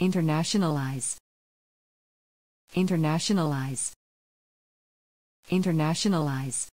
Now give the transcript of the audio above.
internationalize internationalize internationalize